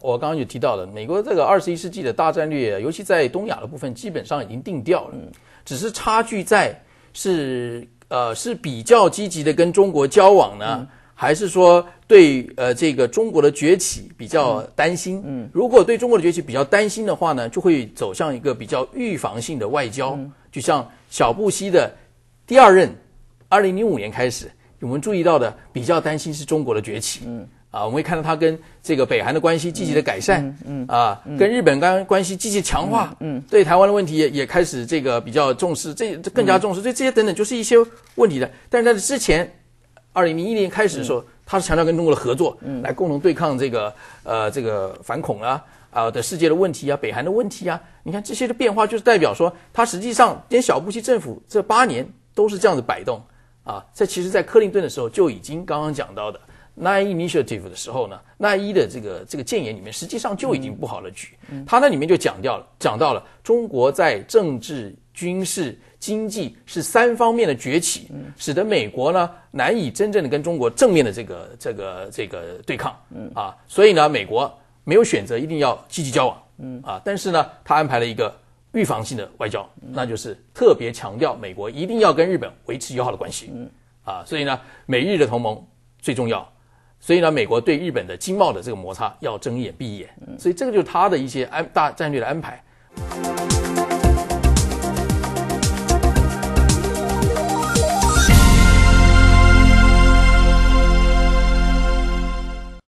我刚刚就提到了，美国这个二十一世纪的大战略，尤其在东亚的部分，基本上已经定调。了，只是差距在是呃是比较积极的跟中国交往呢，还是说对呃这个中国的崛起比较担心？嗯，如果对中国的崛起比较担心的话呢，就会走向一个比较预防性的外交，就像小布希的第二任，二零零五年开始，我们注意到的比较担心是中国的崛起。嗯。啊，我们会看到他跟这个北韩的关系积极的改善，嗯，啊，跟日本关关系积极强化，嗯，对台湾的问题也也开始这个比较重视，这更加重视，这这些等等就是一些问题的。但是在之前，二零零一年开始的时候，他是强调跟中国的合作，嗯，来共同对抗这个呃这个反恐啊啊的世界的问题啊，北韩的问题啊。你看这些的变化，就是代表说他实际上连小布希政府这八年都是这样子摆动啊。这其实在克林顿的时候就已经刚刚讲到的。Nine initiative 的时候呢，n e 的这个这个建言里面，实际上就已经布好了局。他那里面就讲掉了，讲到了中国在政治、军事、经济是三方面的崛起，使得美国呢难以真正的跟中国正面的这个这个这个对抗。啊，所以呢，美国没有选择一定要积极交往。啊，但是呢，他安排了一个预防性的外交，那就是特别强调美国一定要跟日本维持友好的关系。啊，所以呢，美日的同盟最重要。所以呢，美国对日本的经贸的这个摩擦要睁一眼闭一眼，所以这个就是他的一些安大战略的安排。